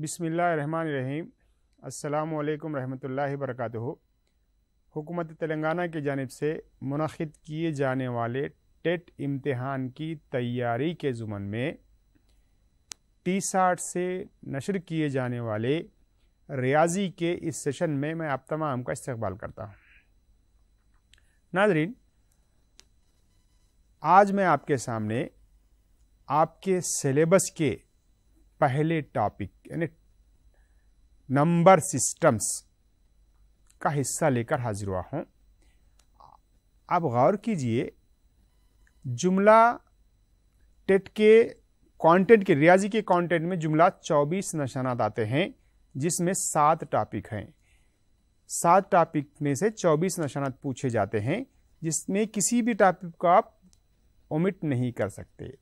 बिसमीम् अल्लाम रहमतुल्ला वरक हुकूमत तेलंगाना की जानब से मनद किए जाने वाले टेट इम्तहान की तैयारी के जुमन में टी साठ से नशर किए जाने वाले रियाजी के इस सेशन में मैं आप तमाम का इस्तबाल करता हूँ नाजरीन आज मैं आपके सामने आपके सिलेबस के पहले टॉपिक यानी नंबर सिस्टम्स का हिस्सा लेकर हाजिर हुआ हूँ आप गौर कीजिए जुमला टेट के कंटेंट के रियाजी के कंटेंट में जुमला 24 नशानात आते हैं जिसमें सात टॉपिक हैं सात टॉपिक में से 24 नशानात पूछे जाते हैं जिसमें किसी भी टॉपिक को आप ओमिट नहीं कर सकते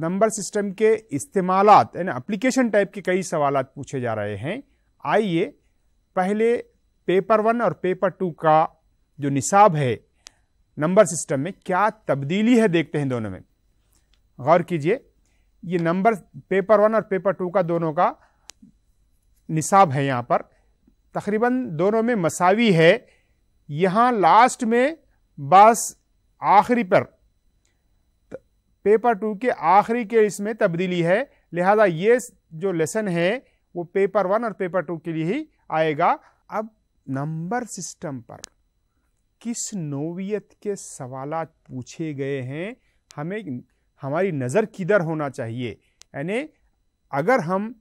नंबर सिस्टम के इस्तेमाल यानी अप्लीकेशन टाइप के कई सवाल पूछे जा रहे हैं आइए पहले पेपर वन और पेपर टू का जो निसाब है नंबर सिस्टम में क्या तब्दीली है देखते हैं दोनों में गौर कीजिए ये नंबर पेपर वन और पेपर टू का दोनों का निसाब है यहाँ पर तकरीबन दोनों में मसावी है यहाँ लास्ट में बस आखिरी पर पेपर टू के आखिरी के इसमें तब्दीली है लिहाजा ये जो लेसन है वो पेपर वन और पेपर टू के लिए ही आएगा अब नंबर सिस्टम पर किस नोवियत के सवाल पूछे गए हैं हमें हमारी नज़र किधर होना चाहिए यानी अगर हम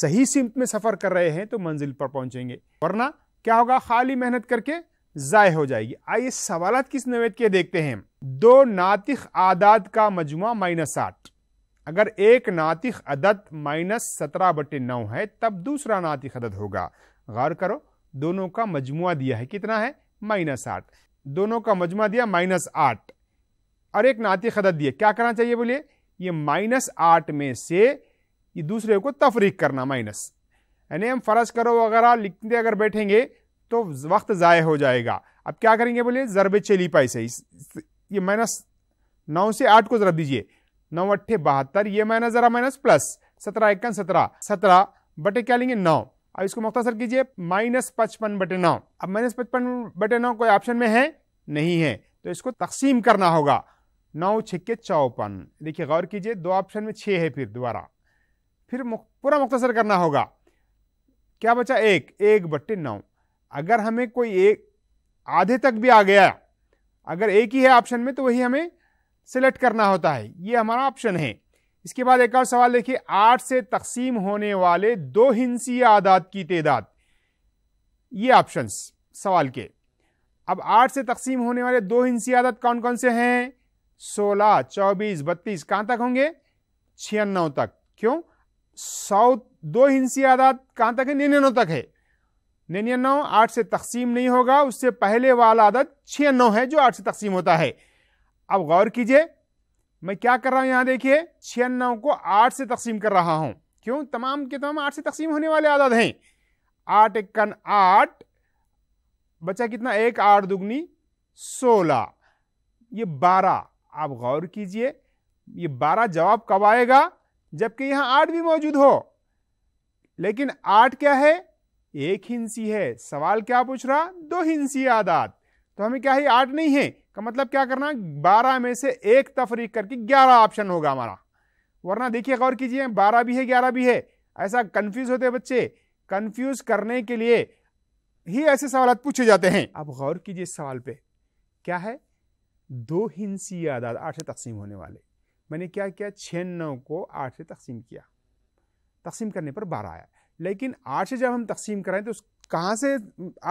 सही सिमत में सफ़र कर रहे हैं तो मंजिल पर पहुंचेंगे वरना क्या होगा खाली मेहनत करके ज़ाय हो जाएगी आइए सवाल किस नोवियत के देखते हैं दो नातिक आदाद का मजमु माइनस आठ अगर एक नातिक अदद माइनस सत्रह बटे नौ है तब दूसरा नातिक अदद होगा गौर करो दोनों का मजमु दिया है कितना है माइनस आठ दोनों का मजमु दिया माइनस आठ और एक नातिक अदद दिया क्या करना चाहिए बोलिए ये माइनस आठ में से ये दूसरे को तफरीक करना माइनस यानी हम फ़र्ज करो वगैरह लिखते अगर बैठेंगे तो वक्त ज़ाय हो जाएगा अब क्या करेंगे बोलिए जरबे चली पाई सही ये माइनस नौ से आठ को जरा दीजिए नौ अट्ठे बहत्तर ये माइनस जरा माइनस प्लस सत्रह इक्कन सत्रह सत्रह बटे क्या लेंगे नौ अब इसको मुख्तर कीजिए माइनस पचपन बटे नौ अब माइनस पचपन बटे नौ कोई ऑप्शन में है नहीं है तो इसको तकसीम करना होगा नौ छिक्के चौपन देखिए गौर कीजिए दो ऑप्शन में छः है फिर दोबारा फिर पूरा मुख्तसर करना होगा क्या बचा एक एक बट्टे नौ अगर हमें कोई एक आधे तक भी आ गया अगर एक ही है ऑप्शन में तो वही हमें सेलेक्ट करना होता है ये हमारा ऑप्शन है इसके बाद एक और सवाल देखिए आठ से तकसीम होने वाले दो हिंसी आदात की तदाद ये ऑप्शन सवाल के अब आठ से तकसीम होने वाले दो हिंसी आदात कौन कौन से हैं सोलह चौबीस बत्तीस कहाँ तक होंगे छियानवे तक क्यों सौ दो हिंसी आदात कहाँ तक है निन्यानवे तक है नौ आठ से तकसीम नहीं होगा उससे पहले वाला आदत छः नौ है जो आठ से तकसीम होता है अब गौर कीजिए मैं क्या कर रहा हूँ यहाँ देखिए नौ को आठ से तकसीम कर रहा हूँ क्यों तमाम के तमाम आठ से तकसीम होने वाले आदत हैं आठ इक्कन आठ बचा कितना एक आठ दुगनी सोलह ये बारह आप गौर कीजिए ये बारह जवाब कब आएगा जबकि यहाँ आठ भी मौजूद हो लेकिन आठ क्या है एक हिंसी है सवाल क्या पूछ रहा दो हिंसी आदात तो हमें क्या है आठ नहीं है का मतलब क्या करना बारह में से एक तफरीक करके ग्यारह ऑप्शन होगा हमारा वरना देखिए गौर कीजिए बारह भी है ग्यारह भी है ऐसा कन्फ्यूज होते बच्चे कन्फ्यूज करने के लिए ही ऐसे सवाल पूछे जाते हैं आप गौर कीजिए इस सवाल पे क्या है दो हिंसी आदाद आठ से तकसीम होने वाले मैंने क्या किया छः नौ को आठ से तकसीम किया तकसीम करने पर बारह आया लेकिन आठ से जब हम तकसीम कराएं तो कहाँ से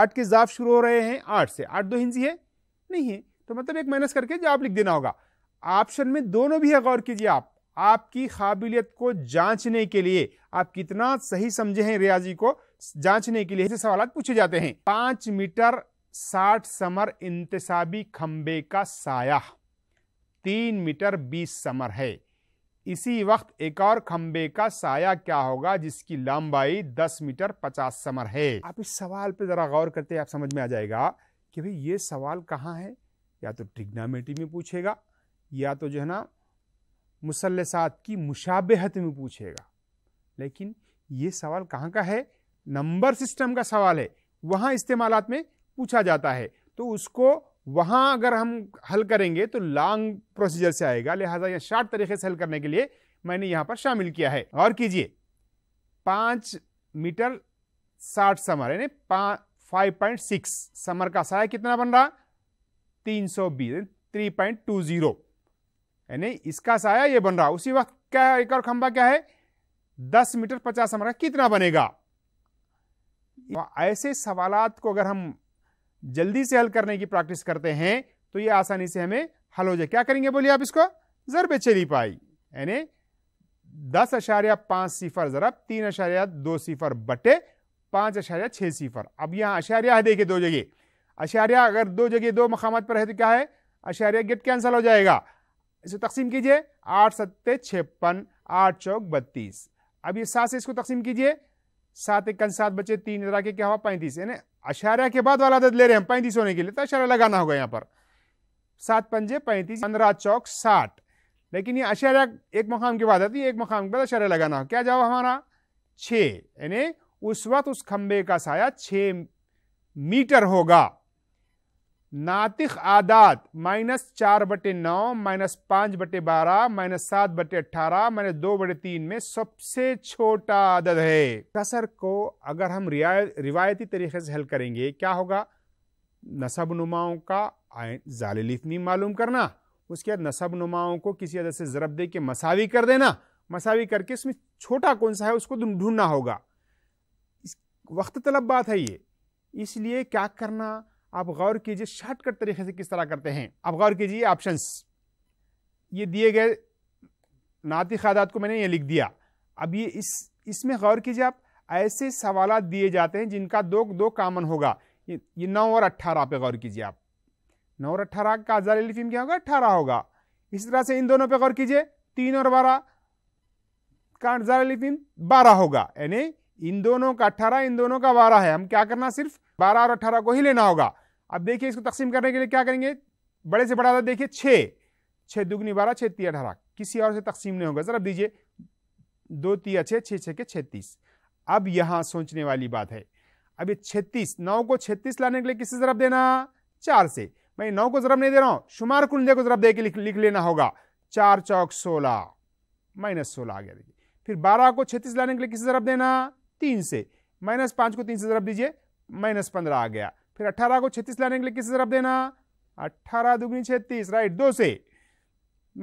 आठ के जाप शुरू हो रहे हैं आठ से आठ दो हिंसी है नहीं है तो मतलब एक माइनस करके जवाब लिख देना होगा ऑप्शन में दोनों भी है गौर कीजिए आप आपकी काबिलियत को जांचने के लिए आप कितना सही समझे हैं रियाजी को जांचने के लिए ऐसे सवाल पूछे जाते हैं पांच मीटर साठ समर इंतसाबी खम्बे का साया तीन मीटर बीस समर है इसी वक्त एक और खम्बे का साया क्या होगा जिसकी लंबाई 10 मीटर 50 समर है आप इस सवाल पे ज़रा गौर करते आप समझ में आ जाएगा कि भाई ये सवाल कहाँ है या तो ट्रिग्नामेट्री में पूछेगा या तो जो है ना मुसलसात की मुशाबहत में पूछेगा लेकिन ये सवाल कहाँ का है नंबर सिस्टम का सवाल है वहाँ इस्तेमाल में पूछा जाता है तो उसको वहाँ अगर हम हल करेंगे तो लॉन्ग प्रोसीजर से आएगा लिहाजा यह शॉर्ट तरीके से हल करने के लिए मैंने यहाँ पर शामिल किया है और कीजिए पाँच मीटर साठ समर यानी फाइव पॉइंट सिक्स समर का साया कितना बन रहा तीन सौ बीस थ्री पॉइंट टू जीरो यानी इसका साया ये बन रहा उसी वक्त क्या एक और खंबा क्या है दस मीटर पचास समर का कितना बनेगा ऐसे सवालात को अगर हम जल्दी से हल करने की प्रैक्टिस करते हैं तो ये आसानी से हमें हल हो जाए क्या करेंगे बोलिए आप इसको ज़रब चली पाई यानी दस अशारिया पांच सिफर ज़रब तीन अशारिया दो सिफर बटे पांच अशारिया छह सिफर अब यहाँ अशारिया है देखिए दो जगह अशार्या अगर दो जगह दो मकाम पर है तो क्या है अशारिया गेट कैंसिल हो जाएगा इसे तकसीम कीजिए आठ सत्ते छप्पन आठ चौक बत्तीस अब ये सात से इसको तकसीम कीजिए सात एक सात बचे तीन इधर के क्या हुआ पैंतीस यानी अशारा के बाद वाला अदद ले रहे हैं पैंतीस होने के लिए तो अशारा लगाना होगा यहाँ पर सात पंजे पैंतीस पंद्रह चौक साठ लेकिन ये अशारा एक मकाम के बाद आती है एक मकाम के बाद अशारा लगाना हो क्या जवाब हमारा छः यानी उस वक्त उस खम्बे का साया छ मीटर होगा नातिक आदात माइनस चार बटे नौ माइनस पाँच बटे बारह माइनस सात बटे अट्ठारह माइनस दो बटे तीन में सबसे छोटा आदद है कसर को अगर हम रिवायती तरीके से हल करेंगे क्या होगा नसब नुमाओं का जाल लिफनी मालूम करना उसके बाद नसब नुमाओं को किसी अदर से ज़रब दे के मसावी कर देना मसावी करके इसमें छोटा कौन सा है उसको ढूंढना होगा वक्त तलब बात है ये इसलिए क्या करना आप गौर कीजिए शॉर्टकट तरीके से किस तरह करते हैं आप गौर कीजिए ऑप्शंस ये दिए गए नाती खादात को मैंने ये लिख दिया अब ये इस इसमें गौर कीजिए आप ऐसे सवाल दिए जाते हैं जिनका दो दो कामन होगा ये, ये नौ और अट्ठारह पे गौर कीजिए आप नौ और अट्ठारह का अजार क्या होगा अट्ठारह होगा इसी तरह से इन दोनों पे गौर कीजिए तीन और बारह का जार बारह होगा यानी इन दोनों का अट्ठारह इन दोनों का बारह है हम क्या करना सिर्फ बारह और अट्ठारह को ही लेना होगा अब देखिए इसको तकसीम करने के लिए क्या करेंगे बड़े से बड़ा देखिए छः छः दुगनी बारह छः ती अठारह किसी और से तकसीम नहीं होगा ज़रा दीजिए दो ती छः छः छः के छत्तीस अब यहाँ सोचने वाली बात है अब ये छत्तीस नौ को छत्तीस लाने के लिए किससे ज़रब देना चार से मैं नौ को ज़रब नहीं दे रहा हूँ शुमार कुंडे को ज़रब दे के लिख लिख लेना होगा चार चौक सोलह माइनस सोलह आ गया देखिए फिर बारह को छत्तीस लाने के लिए किससे ज़रब देना तीन से माइनस पाँच को तीन से ज़रब दीजिए माइनस पंद्रह आ गया फिर अट्ठारह को छत्तीस लाने के लिए किससे तरफ देना अट्ठारह दुगनी छत्तीस राइट दो से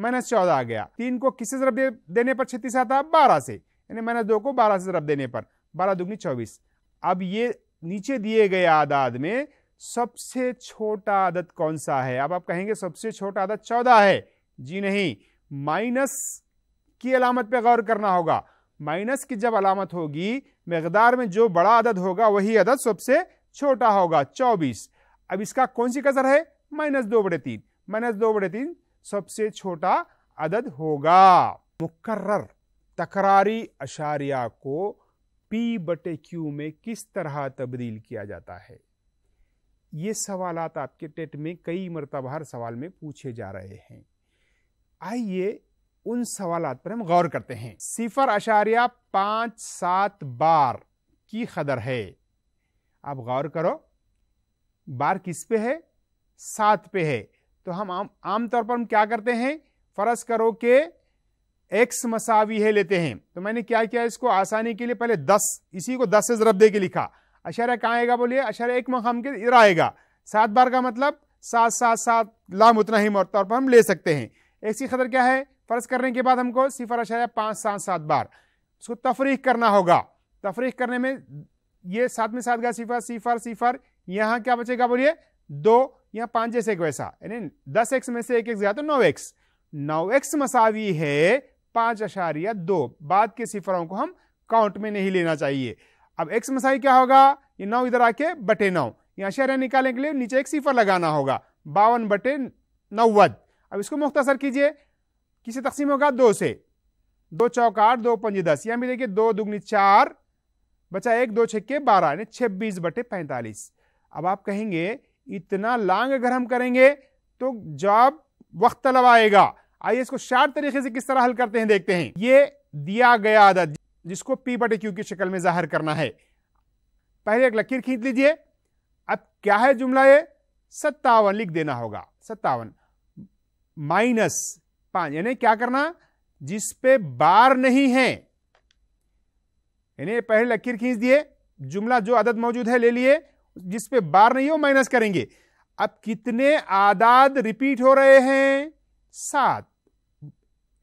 माइनस चौदह आ गया तीन को किससे तरफ दे, देने पर छत्तीस आता बारह से यानी माइनस दो को बारह से तरफ देने पर बारह दुगनी चौबीस अब ये नीचे दिए गए आदाद में सबसे छोटा आदत कौन सा है अब आप कहेंगे सबसे छोटा आदत चौदह है जी नहीं माइनस की अलामत पे गौर करना होगा माइनस की जब अलामत होगी मकदार में जो बड़ा आदत होगा वही आदत सबसे छोटा होगा चौबीस अब इसका कौन सी कसर है माइनस दो बड़े तीन माइनस दो बड़े तीन सबसे छोटा अदद होगा मुकर्र तकरारी अशारिया को पी बटे क्यू में किस तरह तब्दील किया जाता है ये सवाल आपके टेट में कई मरतबा हर सवाल में पूछे जा रहे हैं आइए उन सवाल पर हम गौर करते हैं सिफर अशारिया पांच सात बार की कदर है आप गौर करो बार किस पे है सात पे है तो हम आम आमतौर पर हम क्या करते हैं फर्ज करो कि एक्स मसावी है लेते हैं तो मैंने क्या किया इसको आसानी के लिए पहले दस इसी को दस से जरब दे के लिखा अशरा कहाँ आएगा बोलिए अशरा एक मकाम के इधर आएगा सात बार का मतलब सात सात सात लाम उतना ही तौर पर हम ले सकते हैं ऐसी खतर क्या है फर्ज करने के बाद हमको सिफर अशरा पाँच सात सात बार उसको तफरीक करना होगा तफरीक करने में ये साथ में साथ गया सिफर सिफर सिफर यहाँ क्या बचेगा बोलिए दो यहाँ पांच जैसे एक वैसा यानी दस एक्स में से एक एक्स गया तो नौ एक्स नौ एक्स मसावी है पांच अशारिया दो बाद के सिफरों को हम काउंट में नहीं लेना चाहिए अब एक्स मसावी क्या होगा ये नौ इधर आके बटे नौ यहाँ अशारिया निकालने के लिए नीचे एक सिफर लगाना होगा बावन बटे नव्वद अब इसको मुख्तसर कीजिए किसे तकसीम होगा दो से दो चौक आठ दो पंजे दस यहाँ भी देखिए दो दुगनी चार बचा एक दो छक्के बारह यानी छब्बीस बटे पैंतालीस अब आप कहेंगे इतना लांग अगर हम करेंगे तो जॉब वक्त लगाएगा आइए इसको शार्ट तरीके से किस तरह हल करते हैं देखते हैं ये दिया गया आदत जिसको पी बटे क्यू की शक्ल में जाहिर करना है पहले एक लकीर खींच लीजिए अब क्या है जुमला ये सत्तावन लिख देना होगा सत्तावन माइनस पांच यानी क्या करना जिस पे बार नहीं है यानी पहले लकीर खींच दिए जुमला जो आदत मौजूद है ले लिए जिस पे बार नहीं हो माइनस करेंगे अब कितने आदाद रिपीट हो रहे हैं सात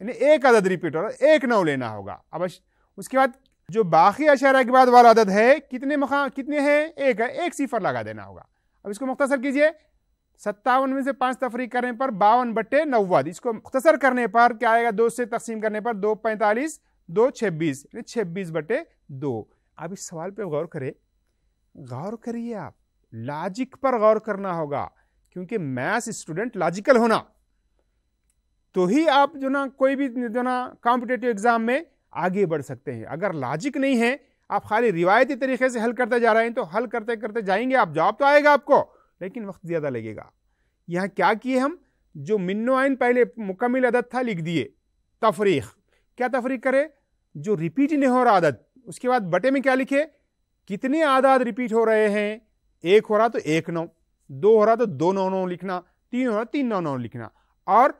यानी एक आदत रिपीट हो रहा है एक नौ लेना होगा अब उसके बाद जो बाकी अशारा के बाद वाला आदत है कितने मखा कितने हैं एक है एक सिफर लगा देना होगा अब इसको मुख्तसर कीजिए सत्तावन में से पाँच तफरी करने पर बावन बट्टे नव्वद इसको मुख्तसर करने पर क्या आएगा दो से तकसीम करने पर दो पैंतालीस दो छब्बीस छब्बीस बट्टे दो आप इस सवाल पे गौर करें गौर करिए आप लॉजिक पर गौर करना होगा क्योंकि मैथ्स स्टूडेंट लॉजिकल होना तो ही आप जो ना कोई भी जो ना कॉम्पिटेटिव एग्जाम में आगे बढ़ सकते हैं अगर लॉजिक नहीं है आप खाली रिवायती तरीके से हल करते जा रहे हैं तो हल करते करते जाएंगे आप जॉब तो आएगा आपको लेकिन वक्त ज़्यादा लगेगा यहाँ क्या किए हम जो मिन्नो आइन पहले मुकम्मिल आदत था लिख दिए तफरीक क्या तफरीक करे जो रिपीट नहीं हो रहा आदत उसके बाद बटे में क्या लिखे कितने आदाद रिपीट हो रहे हैं एक हो रहा तो एक नौ दो हो रहा तो दो नौ नौ लिखना तीन हो रहा तो तीन नौ नौ लिखना और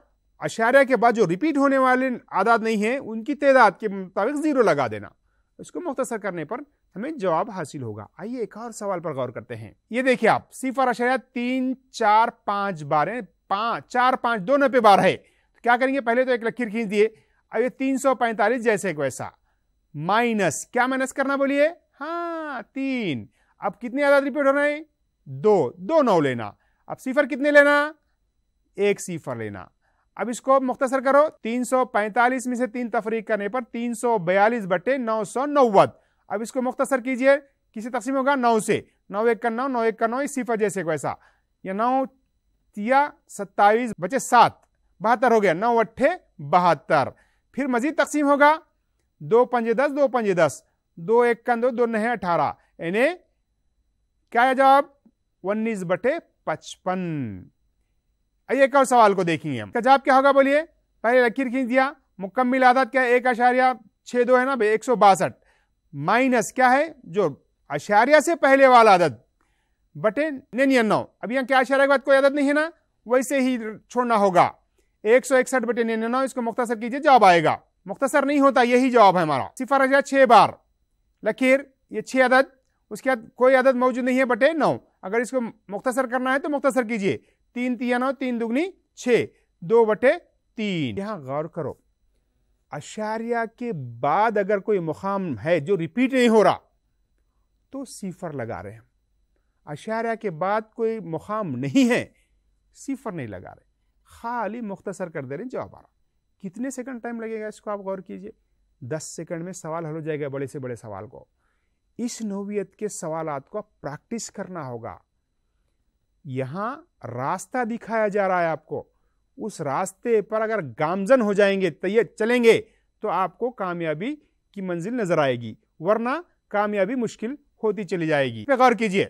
अशार्य के बाद जो रिपीट होने वाले आदाद नहीं है उनकी तदाद के मुताबिक ज़ीरो लगा देना इसको मुख्तसर करने पर हमें जवाब हासिल होगा आइए एक और सवाल पर गौर करते हैं ये देखिए आप सिफर अशार्य तीन चार पांच बारह पांच चार पांच दो नब्बे बारह है तो क्या करेंगे पहले तो एक लकीर खींच दिए अब ये तीन सौ पैंतालीस जैसे एक वैसा माइनस क्या माइनस करना बोलिए हाँ तीन अब कितने आदाद रिपीट हो रहे हैं दो दो नौ लेना अब सिफर कितने लेना एक सिफर लेना अब इसको मुख्तसर करो 345 में से तीन तफरीक करने पर 342 बटे नौ सौ नव्वद अब इसको मुख्तसर कीजिए किसे तकसीम होगा नौ से नौ एक का नौ नौ एक का नौ इस सिफर जैसे वैसा या नौ या सत्ताईस बचे सात बहत्तर हो गया नौ अट्ठे बहत्तर फिर मजीद तकसीम होगा दो पंजे दस दो पंजे दस दो एक कन दो दो नहे अठारह यानी क्या है जवाब उन्नीस बटे पचपन आइए एक और सवाल को देखेंगे हम जवाब क्या होगा बोलिए पहले लकीर खींच दिया मुकम्मिल आदत क्या है एक अशारिया छः दो है ना भाई एक सौ बासठ माइनस क्या है जो अशारिया से पहले वाला आदत बटे निन्यानवे अब यहाँ क्या अशारिया के बाद कोई आदत नहीं है ना वैसे ही छोड़ना होगा एक सौ इकसठ बटे निन्यानवे इसको मुख्तर कीजिए जवाब आएगा मुख्तसर नहीं होता यही जवाब है हमारा सिफर रजा छः बार लकीर ये छः अदद उसके बाद कोई अदद मौजूद नहीं है बटे नौ अगर इसको मुख्तसर करना है तो मुख्तसर कीजिए तीन तिया नौ तीन दुगनी छः दो बटे तीन यहाँ गौर करो अशारिया के बाद अगर कोई मुकाम है जो रिपीट नहीं हो रहा तो सिफर लगा रहे हैं अशारिया के बाद कोई मुकाम नहीं है सिफर नहीं लगा रहे खाली मुख्तसर कर दे रहे जवाब आ रहा कितने सेकंड टाइम लगेगा इसको आप गौर कीजिए दस सेकंड में सवाल हल हो जाएगा बड़े से बड़े सवाल को इस नोवियत के सवाल को प्रैक्टिस करना होगा यहाँ रास्ता दिखाया जा रहा है आपको उस रास्ते पर अगर गामजन हो जाएंगे तैयार चलेंगे तो आपको कामयाबी की मंजिल नजर आएगी वरना कामयाबी मुश्किल होती चली जाएगी गौर कीजिए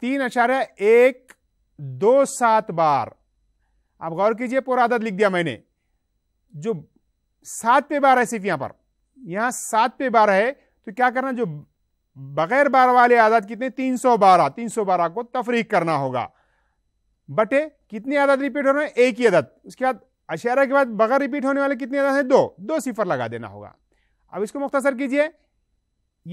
तीन अशार्य एक दो सात बार आप गौर कीजिए पूरा आदत लिख दिया मैंने जो सात पे बारह है सिर्फ यहां पर यहां सात पे बारह है तो क्या करना जो बगैर बार वाले आदात कितने तीन सौ बारह तीन सौ बारह को तफरीक करना होगा बटे कितनी आदत रिपीट हो रहे हैं एक ही आदत उसके बाद अशारा के बाद बगैर रिपीट होने वाले कितनी आदत है दो दो सिफर लगा देना होगा अब इसको मुख्तसर कीजिए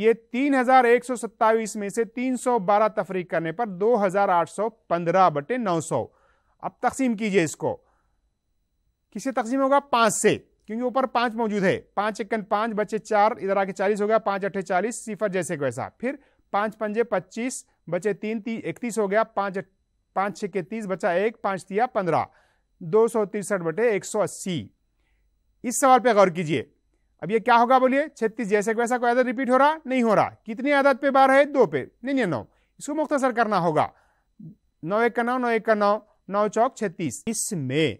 ये तीन हजार एक सौ सत्ताईस में से तीन सौ बारह तफरीक करने पर दो हजार आठ सौ पंद्रह बटे नौ सौ अब तकसीम कीजिए इसको किसे तकसीम होगा पांच से क्योंकि ऊपर पांच मौजूद है पांच इक्कन पांच बचे चार इधर आके चालीस हो गया पाँच अट्ठे चालीस सिफर जैसे वैसा फिर पांच पंजे पच्चीस बचे तीन ती इकतीस हो गया पांच पांच छः के तीस बचा एक पांच तिया पंद्रह दो सौ तिरसठ बटे एक सौ अस्सी इस सवाल पे गौर कीजिए अब ये क्या होगा बोलिए छत्तीस जैसे वैसा कोई आदत रिपीट हो रहा नहीं हो रहा कितनी आदत पे बार है दो पे नहीं नहीं नौ इसको मुख्तसर करना होगा नौ एक का नौ नौ एक का नौ नौ चौक छत्तीस इसमें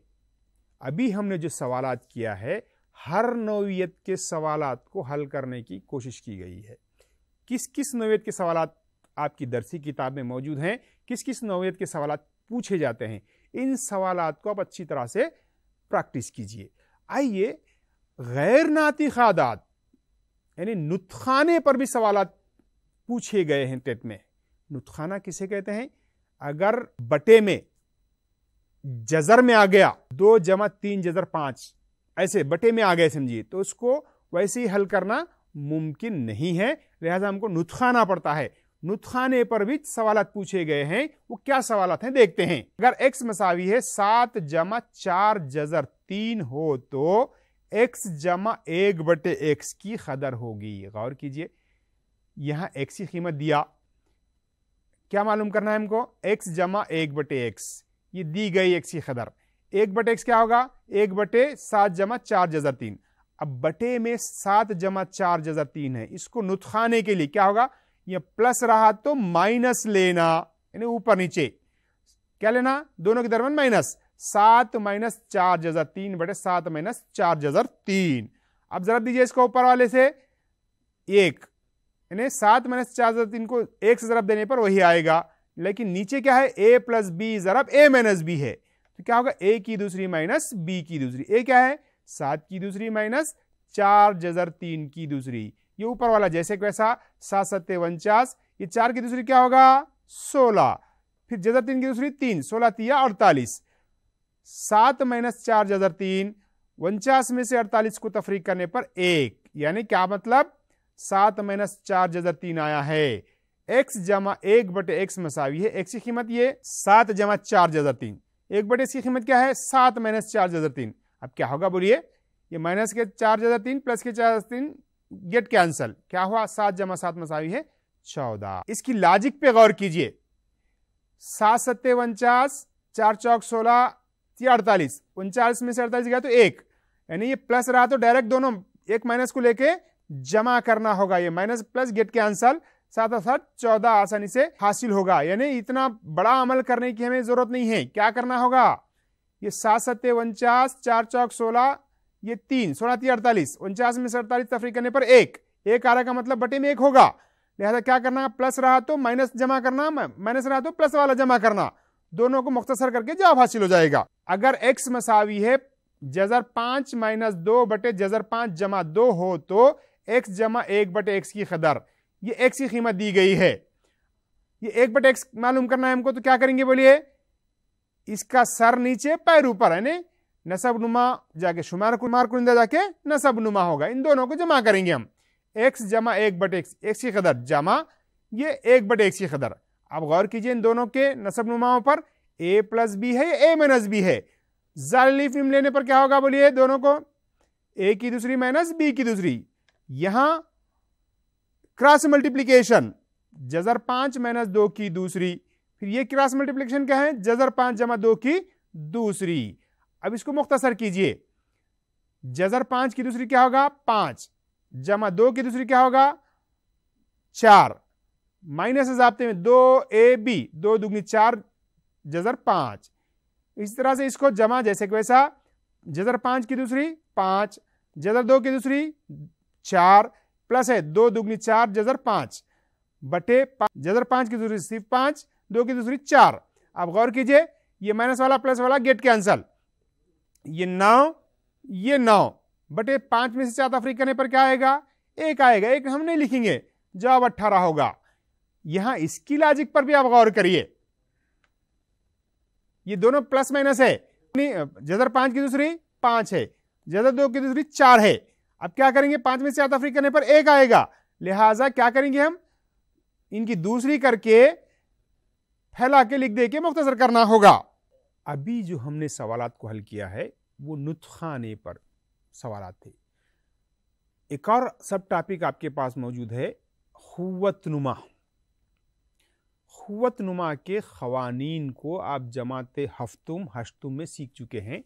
अभी हमने जो सवालात किया है हर नौीयत के सवालत को हल करने की कोशिश की गई है किस किस नोवियत के सवाल आपकी दरसी किताब में मौजूद हैं किस किस नौीयत के सवाल पूछे जाते हैं इन सवाल को आप अच्छी तरह से प्रैक्टिस कीजिए आइए गैर नाती खादात यानी नुतखाने पर भी सवालत पूछे गए हैं टेट में नुतखाना किसे कहते हैं अगर बटे में जजर में आ गया दो जमा तीन जजर पांच ऐसे बटे में आ गए समझिए तो उसको वैसे ही हल करना मुमकिन नहीं है लिहाजा हमको नुतखाना पड़ता है नुतखाने पर भी सवाल पूछे गए हैं वो क्या सवाल हैं देखते हैं अगर एक्स मसावी है सात जमा चार जजर तीन हो तो एक्स जमा एक बटे एक्स की कदर होगी गौर कीजिए यहां एक्स की कीमत दिया क्या मालूम करना है हमको एक्स जमा एक बटे एक्स ये दी गई एक्स की खदर एक बटे एक्स क्या होगा एक बटे सात जमा चार जजा तीन अब बटे में सात जमा चार जजा तीन है इसको नुतखाने के लिए क्या होगा ये प्लस रहा तो माइनस लेना यानी ऊपर नीचे क्या लेना दोनों के दरमियान माइनस सात माइनस चार जजा तीन बटे सात माइनस चार जजर तीन अब जरा दीजिए इसको ऊपर वाले से एक यानी सात माइनस चार जजर तीन को एक से जरब देने पर वही आएगा लेकिन नीचे क्या है ए प्लस बी जरा ए माइनस बी है तो क्या होगा ए की दूसरी माइनस बी की दूसरी ए क्या है सात की दूसरी माइनस चार जजर तीन की दूसरी ये ऊपर वाला जैसे वैसा सात सत्ते उनचास ये चार की दूसरी क्या होगा सोलह फिर जजर तीन की दूसरी तीन सोलह तिया अड़तालीस सात माइनस चार जजर तीन उनचास में से अड़तालीस को तफरीक करने पर एक यानी क्या मतलब सात माइनस चार जजर तीन आया है एक्स जमा एक बटे एक्स मसावी है एक्स की कीमत ये सात जमा चार जजर तीन एक बटे इसकी कीमत क्या है सात माइनस चार जजर तीन अब क्या होगा बोलिए ये माइनस के चार जजर तीन प्लस के चार तीन गेट कैंसल क्या हुआ सात जमा सात मसावी है चौदह इसकी लॉजिक पे गौर कीजिए सात सत्ते उनचास चार चौक सोलह या अड़तालीस उनचालीस में से अड़तालीस गया तो एक यानी ये प्लस रहा तो डायरेक्ट दोनों एक माइनस को लेके जमा करना होगा ये माइनस प्लस गेट कैंसल साथ साथ चौदह आसानी से हासिल होगा यानी इतना बड़ा अमल करने की हमें जरूरत नहीं है क्या करना होगा ये सात सत्य उनचास चार चौक सोलह ये तीन सोलह तीन अड़तालीस उनचास में से अड़तालीस तफरी करने पर एक एक आ रहा का मतलब बटे में एक होगा लिहाजा क्या करना प्लस रहा तो माइनस जमा करना माइनस रहा तो प्लस वाला जमा करना दोनों को मुख्तसर करके जवाब हासिल हो जाएगा अगर एक्स मसावी है जजर पांच माइनस दो बटे जजर पांच जमा दो हो तो एक्स जमा एक बटे एक्स की कदर ये एक्स की कीमत दी गई है ये एक बट एक्स मालूम करना है हमको तो क्या करेंगे बोलिए इसका सर नीचे पैर ऊपर है नसब नुमा जाके शुमार कुमार कुंदा जाके नसब नुमा होगा इन दोनों को जमा करेंगे हम एक्स जमा एक बट एक्स एक्स की कदर जमा ये एक बट एक्स की कदर आप गौर कीजिए इन दोनों के नसब नुमाओं पर ए प्लस बी है ए माइनस बी है जालिफ जालीफ लेने पर क्या होगा बोलिए दोनों को ए की दूसरी माइनस बी की दूसरी यहां क्रॉस मल्टीप्लीकेशन जजर पांच माइनस दो की दूसरी फिर ये क्रॉस मल्टीप्लीकेशन क्या है जजर पांच जमा दो की दूसरी अब इसको मुख्तसर कीजिए जजर पांच की दूसरी क्या होगा पांच जमा दो की दूसरी क्या होगा चार माइनस जबते में दो ए बी दो दुगनी चार जजर पांच इस तरह से इसको जमा जैसे कि वैसा जजर पांच की दूसरी पांच जजर दो की दूसरी चार प्लस है दो दुगनी चार जजर पांच बटे जजर पांच की दूसरी सिर्फ पांच दो की दूसरी चार आप गौर कीजिए ये माइनस वाला प्लस वाला गेट कैंसल ये नौ ये नौ बटे पांच में से चार तफरी करने पर क्या आएगा एक आएगा एक हम नहीं लिखेंगे जवाब अट्ठारह होगा यहां इसकी लॉजिक पर भी आप गौर करिए ये दोनों प्लस माइनस है जजर पांच की दूसरी पांच है जजर दो की दूसरी चार है अब क्या करेंगे पांच में से फ्री करने पर एक आएगा लिहाजा क्या करेंगे हम इनकी दूसरी करके फैला के लिख दे के मुख्तर करना होगा अभी जो हमने सवाल को हल किया है वो नुतखाने पर सवाल थे एक और सब टॉपिक आपके पास मौजूद है हुतनुमा हुतनुमा के खवानीन को आप जमात हफ्तुम हशतुम में सीख चुके हैं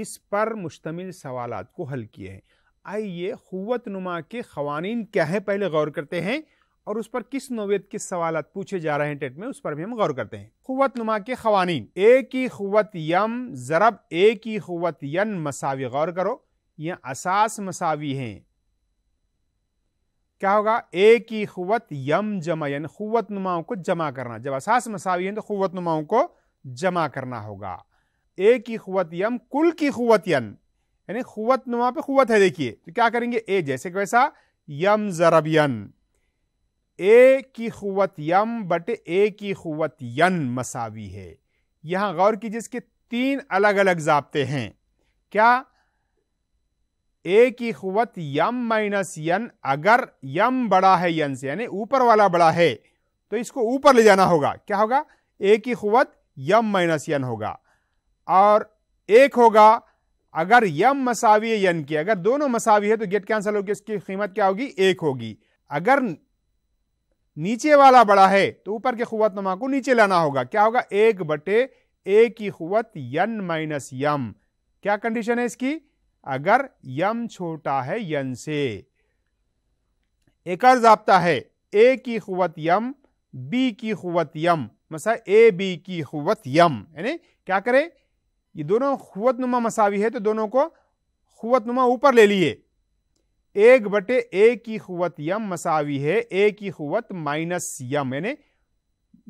इस पर मुश्तमिल सवाल को हल किए हैं आइए क़वत नुमा के खवानीन क्या है पहले गौर करते हैं और उस पर किस नोवियत के सवाल पूछे जा रहे हैं टेट में उस पर भी हम गौर करते हैं क़वत नुमा के खवानीन ए की क़वत यम ज़रब ए की क़वत यन मसावी गौर करो यह असास मसावी हैं क्या होगा ए की क़वत यम जमा यानी क़वत नुमाओं को जमा करना जब असास मसावी हैं तो क़वत नुमाओं को जमा करना होगा ए की क़वत यम कुल की क़वत यन यानी खुवत नुमा पे खुवत है देखिए तो क्या करेंगे ए जैसे कि वैसा यम जरबियन ए की खुवत यम बटे ए की खुवत यन मसावी है यहां गौर कीजिए इसके तीन अलग अलग जबते हैं क्या ए की खुवत यम माइनस यन अगर यम बड़ा है यन से यानी ऊपर वाला बड़ा है तो इसको ऊपर ले जाना होगा क्या होगा ए की खुवत यम माइनस यन होगा और एक होगा अगर यम मसावी यन की अगर दोनों मसावी है तो गेट कैंसिल होगी इसकी कीमत क्या होगी एक होगी अगर नीचे वाला बड़ा है तो ऊपर के खुवत नमा को नीचे लाना होगा क्या होगा एक बटे ए की खुवत यन माइनस यम क्या कंडीशन है इसकी अगर यम छोटा है यन से एक जाप्ता है ए की खुवत यम बी की खुवत यम मसा ए बी की खुवत यम यानी क्या करें ये दोनों खुवत नुमा मसावी है तो दोनों को खुवत नुमा ऊपर ले लिए एक बटे ए की खुवत यम मसावी है ए की खुवत माइनस यम यानी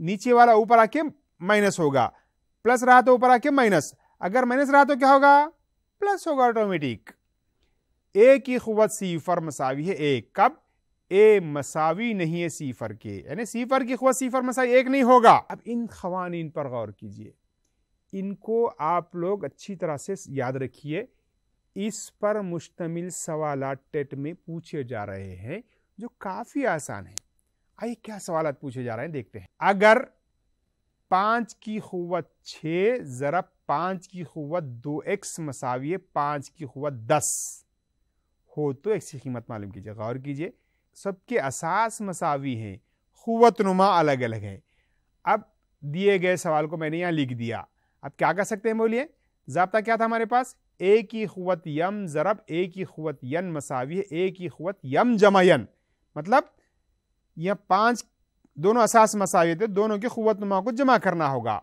नीचे वाला ऊपर आके माइनस होगा प्लस रहा तो ऊपर आके माइनस अगर माइनस रहा तो क्या होगा प्लस होगा ऑटोमेटिक ए की खुवत सीफर मसावी है एक कब ए मसावी नहीं है सीफर के यानी सीफर की खुवत सीफर मसावी एक नहीं होगा अब इन खवानीन पर गौर कीजिए इनको आप लोग अच्छी तरह से याद रखिए इस पर मुश्तमिल सवाल टेट में पूछे जा रहे हैं जो काफ़ी आसान है आइए क्या सवाल पूछे जा रहे हैं देखते हैं अगर पाँच की क़वत छः ज़रा पाँच की क़वत दो एक्स मसावी पाँच की क़वत दस हो तो एक्स की कीमत मालूम कीजिए गौर कीजिए सबके असास मसावी हैं क़वत नुमा अलग अलग है अब दिए गए सवाल को मैंने यहाँ लिख दिया अब क्या कर सकते हैं बोलिए जबता क्या था हमारे पास ए की खुवत यम ज़रब ए की खुवत यन मसावी ए की खुवत यम यन मतलब यह पांच दोनों असास मसावी थे दोनों की खुवत नुमा को जमा करना होगा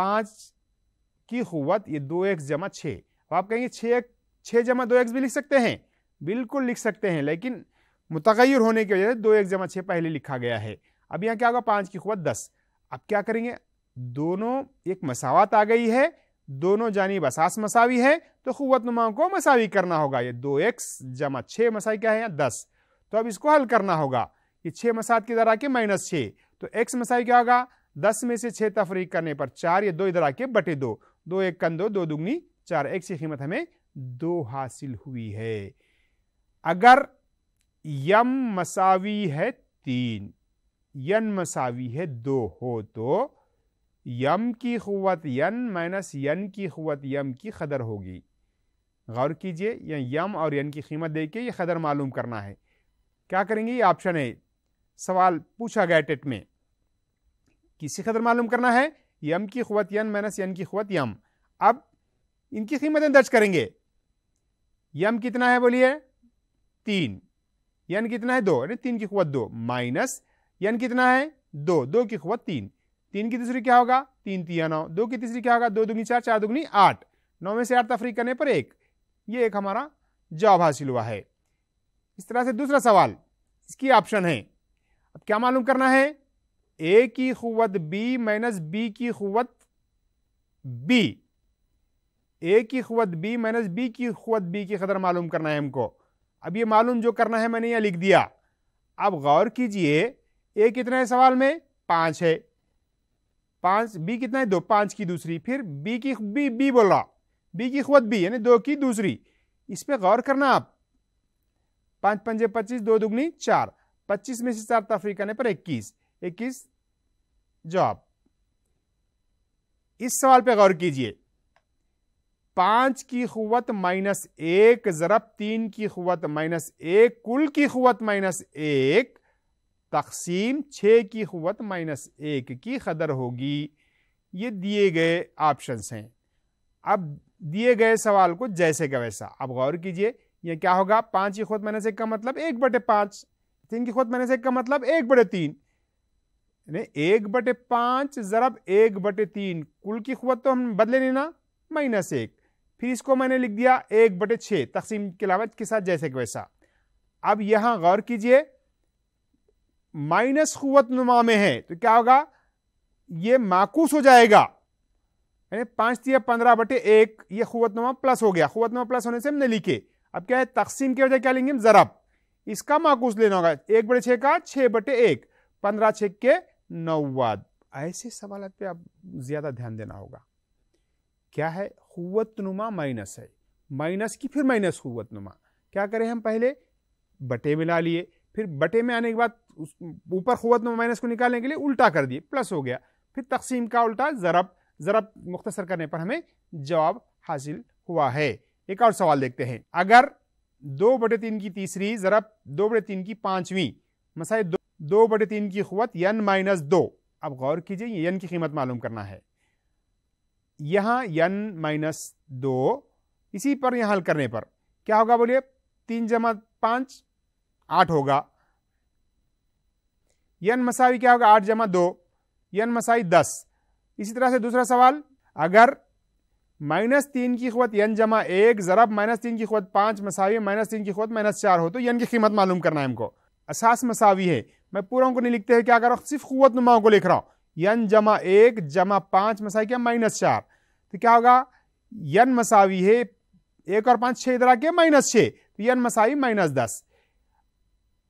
पांच की खुवत ये दो एक्स जमा छः अब आप कहेंगे छः छः जमा दो एक्स भी लिख सकते हैं बिल्कुल लिख सकते हैं लेकिन मुतगैर होने की वजह से दो एक्स जमा छः पहले लिखा गया है अब यहाँ क्या होगा पाँच की खुवत दस अब क्या करेंगे दोनों एक मसावत आ गई है दोनों जानी बसास मसावी है तो खुवत नुमा को मसावी करना होगा ये दो एक्स जमा छः मसाई क्या है दस तो अब इसको हल करना होगा ये छः मसाद की दर आके माइनस छः तो एक्स मसाई क्या होगा दस में से छः तफरी करने पर चार या दो इधर आके बटे दो दो एक कन दो दो दुगनी चार एक की कीमत हमें दो हासिल हुई है अगर यम मसावी है तीन यन मसावी है दो हो तो यम की क़वत यन माइनस यन की क़वत यम की क़दर होगी गौर कीजिए या यम और यन की कीमत देके के ये क़दर मालूम करना है क्या करेंगे ये ऑप्शन है सवाल पूछा गया टेट में किसी कदर मालूम करना है यम की ख़वत यन माइनस यन की खुवत यम अब इनकी कीमतें दर्ज करेंगे यम कितना है बोलिए तीन यन कितना है दो यानी तीन की ख़वत दो माइनस यन कितना है दो दो की ख़वत तीन तीन की तीसरी क्या होगा तीन तीन नौ दो की तीसरी क्या होगा दो दुगनी चार चार दुगनी आठ नौ में से आठ तफरी करने पर एक ये एक हमारा जवाब हासिल हुआ है इस तरह से दूसरा सवाल इसकी ऑप्शन है अब क्या मालूम करना है ए की क़वत बी माइनस बी की क़वत बी ए की क़वत बी माइनस बी की क़वत बी की कदर मालूम करना है हमको अब ये मालूम जो करना है मैंने यहाँ लिख दिया अब गौर कीजिए ए कितना है सवाल में पाँच है पाँच बी कितना है दो पाँच की दूसरी फिर बी की बी बी बोल रहा बी की खुद बी यानी दो की दूसरी इस पर गौर करना आप पाँच पंजे पच्चीस दो दुगनी चार पच्चीस में से चार तफरी तो करने पर इक्कीस इक्कीस जॉब इस सवाल पे गौर कीजिए पांच की खुवत माइनस एक ज़रब तीन की खुवत माइनस एक कुल की खुवत माइनस एक तकसीम छः की क़वत माइनस एक की कदर होगी ये दिए गए ऑप्शंस हैं अब दिए गए सवाल को जैसे का वैसा अब गौर कीजिए यह क्या होगा पाँच की खुद माइनस से का मतलब एक बटे पाँच तीन की खुद माइनस से का मतलब एक बटे तीन एक बटे पाँच ज़रब एक बटे तीन कुल की खुवत तो हम बदले नहीं ना माइनस एक फिर इसको मैंने लिख दिया एक बटे छः तकसीम के अलावा के साथ जैसे वैसा अब यहाँ गौर कीजिए माइनस कुत नुमा में है तो क्या होगा ये माकूस हो जाएगा यानी पांच तीय पंद्रह बटे एक ये कुत नुमा प्लस हो गया कुत नुमा प्लस होने से हमने लिखे अब क्या है तकसीम की वजह क्या लेंगे हम ज़रब इसका माकूस लेना होगा एक बटे छः का छः बटे एक पंद्रह छः के नौवाद ऐसे सवाल पे आप ज़्यादा ध्यान देना होगा क्या है कुत नुमा माइनस है माइनस की फिर माइनस कुत नुमा क्या करें हम पहले बटे मिला लिए फिर बटे में आने के बाद ऊपर खुवत में माइनस को निकालने के लिए उल्टा कर दिए प्लस हो गया फिर तकसीम का उल्टा ज़रब ज़रब मुख्तसर करने पर हमें जवाब हासिल हुआ है एक और सवाल देखते हैं अगर दो बटे तीन की तीसरी ज़रब दो बटे तीन की पाँचवीं मसाई दो, दो बटे तीन की खुवत यन माइनस दो अब गौर कीजिए यन की कीमत मालूम करना है यहाँ यन माइनस दो इसी पर यहाँ हल करने पर क्या होगा बोलिए तीन जमा पाँच आठ होगा यन मसावी क्या होगा आठ जमा दो यन मसाई दस इसी तरह से दूसरा सवाल अगर माइनस तीन की खुत यन जमा एक ज़रब माइनस तीन की खुत पांच मसावी माइनस तीन की खुत माइनस चार हो तो यन की कीमत मालूम करना है हमको असास मसावी है मैं पूरा को नहीं लिखते हैं क्या कर रहा हूँ सिर्फ क़वत नुमाओं को लिख रहा हूं यन जमा एक जमा पांच मसाई क्या माइनस चार तो क्या होगा यन मसावी है एक और पांच छह इधर आके माइनस छह तो यन मसावी माइनस दस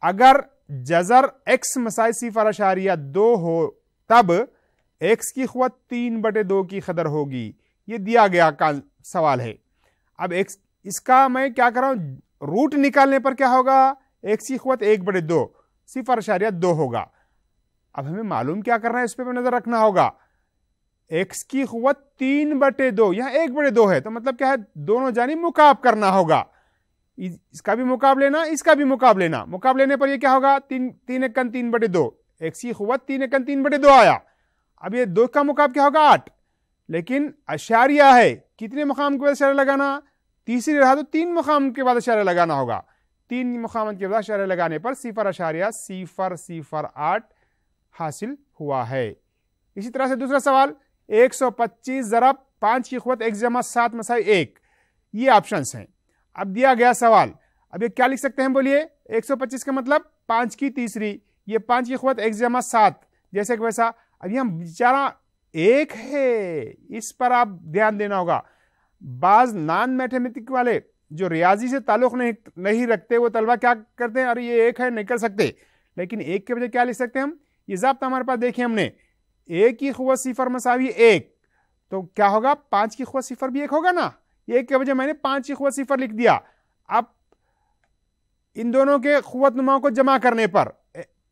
अगर जजर एक्स मसाई सिफर अशारिया दो हो तब एक्स की खुत तीन बटे दो की कदर होगी ये दिया गया का सवाल है अब एक्स इसका मैं क्या कर रहा हूँ रूट निकालने पर क्या होगा एक्स की खुत एक बटे दो सिफर अशारिया दो होगा अब हमें मालूम क्या करना है इस पर नज़र रखना होगा एक्स की खुत तीन बटे दो यहाँ एक बटे दो है तो मतलब क्या है दोनों जानी मुकाब करना होगा इसका भी मुकाब लेना इसका भी मुकाब लेना मुकाब लेने पर ये क्या होगा तीन तीन एक तीन बटे दो एक सी हुआ तीन एक तीन बटे दो आया अब ये दो का मुकाब क्या होगा आठ लेकिन अशारिया है कितने मुकाम के बाद अशारा लगाना तीसरी रहा तो तीन मुकाम के बाद अशारा लगाना होगा तीन मुकाम के बाद अशारा लगाने पर सिफर अशारिया सिफर सिफर आठ हासिल हुआ है इसी तरह से दूसरा सवाल 125 जरा पाँच की खुत एक जमा सात मसाई एक ये ऑप्शंस हैं अब दिया गया सवाल अब ये क्या लिख सकते हैं बोलिए 125 का मतलब पांच की तीसरी ये पांच की खुत एक जमा सात जैसे कि वैसा अभी हम बेचारा एक है इस पर आप ध्यान देना होगा बाज नॉन मैथमेटिक वाले जो रियाजी से ताल्लुक नहीं नहीं रखते वो तलबा क्या करते हैं अरे ये एक है नहीं कर सकते लेकिन एक के वजह क्या लिख सकते हैं हम ये जब हमारे पास देखे हमने एक की खुआ सिफर मसावी एक तो क्या होगा पांच की खुआ सिफर भी एक होगा ना एक की वजह मैंने पाँच की खुवत सिफर लिख दिया अब इन दोनों के खुवत नुमाओं को जमा करने पर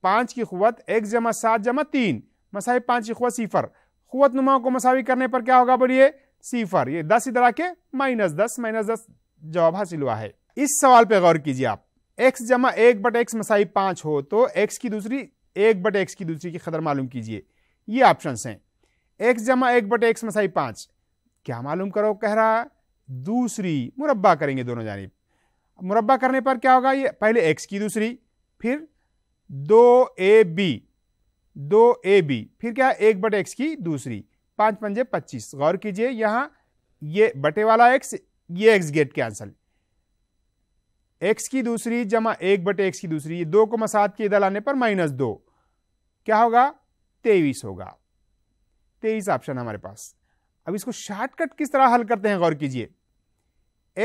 पाँच की खुवत एक जमा सात जमा तीन मसावी पाँच की खुवत सिफर खुवत नुमाओं को मसावी करने पर क्या होगा बोलिए सिफर ये दस इधर आके माइनस दस माइनस दस जवाब हासिल हुआ है इस सवाल पर गौर कीजिए आप एक्स जमा एक बट एक्स मसाई पाँच हो तो एक्स की दूसरी एक बट एक्स की दूसरी की कदर मालूम कीजिए ये ऑप्शन हैं एक्स जमा एक बट एक्स मसाई पाँच क्या मालूम करो कह रहा है दूसरी मुरबा करेंगे दोनों जानब मुरबा करने पर क्या होगा ये पहले एक्स की दूसरी फिर दो ए बी दो ए बी फिर क्या एक बट एक्स की दूसरी पाँच पंजे पच्चीस गौर कीजिए यहाँ ये बटे वाला एक्स ये एक्स गेट कैंसल एक्स की दूसरी जमा एक बटे एक्स की दूसरी ये दो को मसाद के इधर लाने पर माइनस दो क्या होगा तेईस होगा तेईस ऑप्शन हमारे पास अब इसको शॉर्टकट किस तरह हल करते हैं गौर कीजिए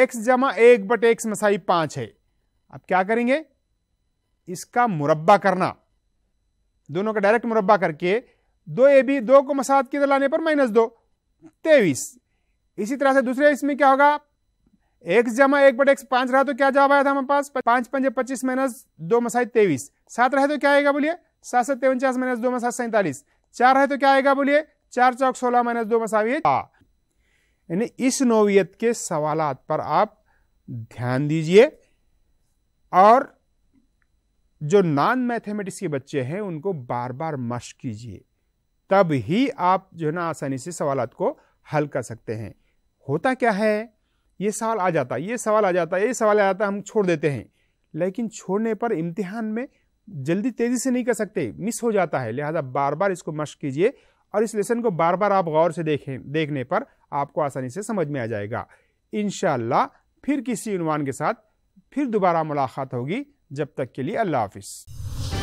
एक्स जमा एक बट एक्स मसाई पांच है अब क्या करेंगे इसका मुरब्बा करना दोनों का डायरेक्ट मुरब्बा करके दो ए बी दो को मसाद की लाने पर माइनस दो तेईस इसी तरह से दूसरे इसमें क्या होगा एक्स जमा एक बट एक्स पांच रहा तो क्या जवाब आया था हमारे पास पांच पंजे पच्चीस माइनस दो मसाई तेईस सात रहे तो क्या आएगा बोलिए सात सौ तेवनचास माइनस दो मसाज सैंतालीस चार रहे तो क्या आएगा बोलिए चार चौक सोलह माइनस दो मसावी यानी इस नोवियत के सवाल पर आप ध्यान दीजिए और जो नॉन मैथमेटिक्स के बच्चे हैं उनको बार बार मश्क कीजिए तब ही आप जो है ना आसानी से सवाल को हल कर सकते हैं होता क्या है ये सवाल आ जाता है ये सवाल आ जाता है ये सवाल आ जाता है हम छोड़ देते हैं लेकिन छोड़ने पर इम्तिहान में जल्दी तेज़ी से नहीं कर सकते मिस हो जाता है लिहाजा बार बार इसको मश्क कीजिए और इस लेसन को बार बार आप गौर से देखें देखने पर आपको आसानी से समझ में आ जाएगा इन फिर किसी उनवान के साथ फिर दोबारा मुलाकात होगी जब तक के लिए अल्लाह हाफिज़